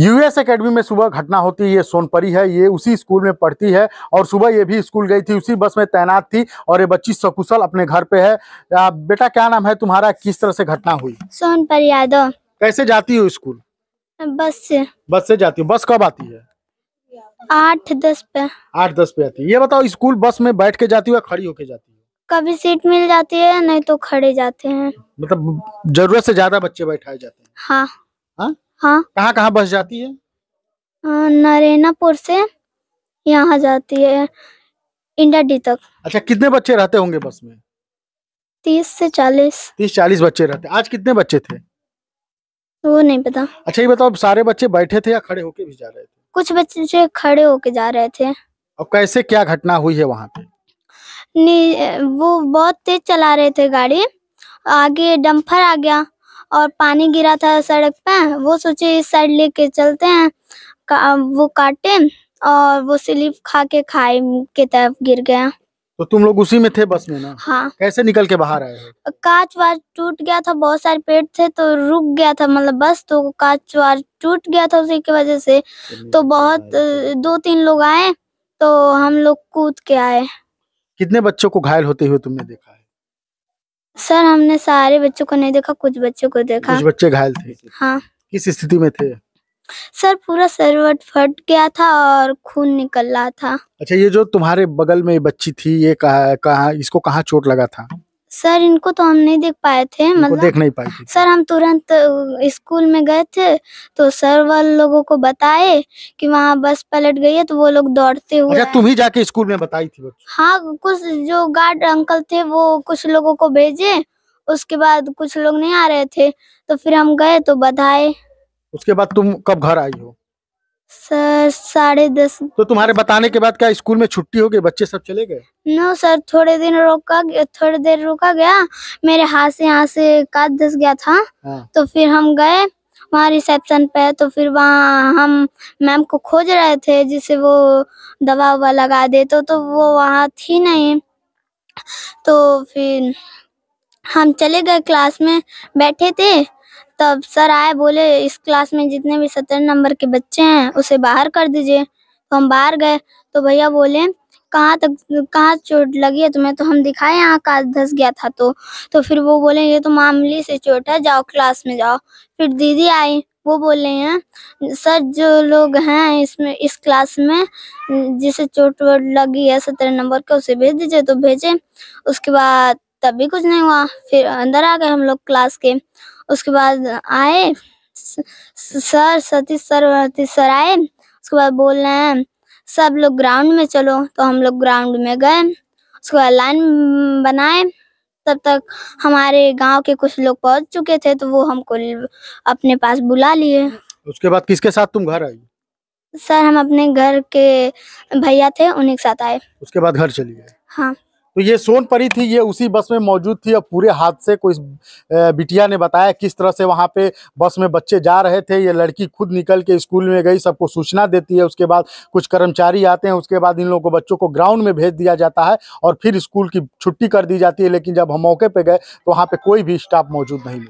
US academy में सुबह घटना होती है ये सोनपरी है ये उसी स्कूल में पढ़ती है और सुबह ये भी स्कूल गई थी उसी बस में तैनात थी और ये बच्ची सकुशल अपने घर पे है आ, बेटा क्या नाम है तुम्हारा किस तरह से घटना हुई सोनपरी यादव कैसे जाती हो स्कूल बस से बस से जाती हूँ बस कब आती है आठ दस पे आठ दस पे आती है ये बताओ स्कूल बस में बैठ के जाती हो या खड़ी होके जाती है कभी सीट मिल जाती है नहीं तो खड़े जाते हैं मतलब जरूरत से ज्यादा बच्चे बैठाए जाते हैं हाँ हाँ हाँ कहाँ कहाँ बस जाती है नरेनापुर से यहाँ जाती है इंडा डी तक अच्छा कितने बच्चे रहते होंगे बस में तीस से चालीस तीस चालीस बच्चे रहते आज कितने बच्चे थे वो नहीं पता अच्छा ये बताओ सारे बच्चे बैठे थे या खड़े होके भी जा रहे थे कुछ बच्चे खड़े होके जा रहे थे और कैसे क्या घटना हुई है वहाँ पे नहीं वो बहुत तेज चला रहे थे गाड़ी आगे डम्फर आ गया और पानी गिरा था सड़क पे वो सोचे इस साइड लेके चलते हैं का, वो काटे और वो स्लिप खा के खाई के तरफ गिर गया तो तुम लोग उसी में थे बस में ना हाँ कैसे निकल के बाहर आए कांच वाच टूट गया था बहुत सारे पेड़ थे तो रुक गया था मतलब बस तो कांच वाच टूट गया था उसी की वजह से तो बहुत दो तीन लोग आए तो हम लोग कूद के आए कितने बच्चों को घायल होते हुए तुमने देखा सर हमने सारे बच्चों को नहीं देखा कुछ बच्चों को देखा कुछ बच्चे घायल थे हाँ किस स्थिति में थे सर पूरा सरवट फट गया था और खून निकल रहा था अच्छा ये जो तुम्हारे बगल में बच्ची थी ये कहा, कहा इसको कहाँ चोट लगा था सर इनको तो हम नहीं देख पाए थे मतलब देख नहीं पाए सर हम तुरंत स्कूल में गए थे तो सर वाले लोगों को बताए कि वहाँ बस पलट गई है तो वो लोग दौड़ते हुए अच्छा तुम ही जाके स्कूल में बताई थी हाँ कुछ जो गार्ड अंकल थे वो कुछ लोगों को भेजे उसके बाद कुछ लोग नहीं आ रहे थे तो फिर हम गए तो बताए उसके बाद तुम कब घर आई हो सर साढ़े दस तो तुम्हारे बताने के बाद क्या स्कूल में छुट्टी हो गई बच्चे सब चले गए नो सर थोड़े दिन रोका थोड़ी देर रोका गया मेरे हाथ से यहाँ से काट दस गया था हाँ। तो फिर हम गए वहाँ रिसेप्शन पे तो फिर वहाँ हम मैम को खोज रहे थे जिसे वो दवा ववा लगा दे तो, तो वो वहाँ थी नहीं तो फिर हम चले गए क्लास में बैठे थे तब तो सर आए बोले इस क्लास में जितने भी सत्रह नंबर के बच्चे हैं उसे बाहर कर दीजिए तो हम बाहर गए तो भैया बोले कहाँ तक कहाँ चोट लगी है तुम्हें तो हम दिखाए यहाँ का धस गया था तो तो फिर वो बोले ये तो मामूली से चोट है जाओ क्लास में जाओ फिर दीदी आई वो बोल रहे हैं हाँ, सर जो लोग हैं इसमें इस क्लास में जिसे चोट वोट लगी है सत्रह नंबर का उसे भेज दीजिए तो भेजे उसके बाद तब भी कुछ नहीं हुआ फिर अंदर आ गए हम लोग क्लास के उसके बाद आए sir Satish sir Satish sir आए उसके बाद बोल रहे हैं सब लोग ग्राउंड में चलो तो हम लोग ग्राउंड में गए उसके बाद लाइन बनाए तब तक हमारे गांव के कुछ लोग पहुंच चुके थे तो वो हमको अपने पास बुला लिए उसके बाद किसके साथ तुम घर आई सर हम अपने घर के भैया थे उन्हीं के साथ आए उसके बाद घर चली गए हाँ तो ये सोनपरी थी ये उसी बस में मौजूद थी और पूरे हादसे को इस बिटिया ने बताया किस तरह से वहाँ पे बस में बच्चे जा रहे थे ये लड़की खुद निकल के स्कूल में गई सबको सूचना देती है उसके बाद कुछ कर्मचारी आते हैं उसके बाद इन लोगों को बच्चों को ग्राउंड में भेज दिया जाता है और फिर स्कूल की छुट्टी कर दी जाती है लेकिन जब हम मौके पर गए तो वहाँ पर कोई भी स्टाफ मौजूद नहीं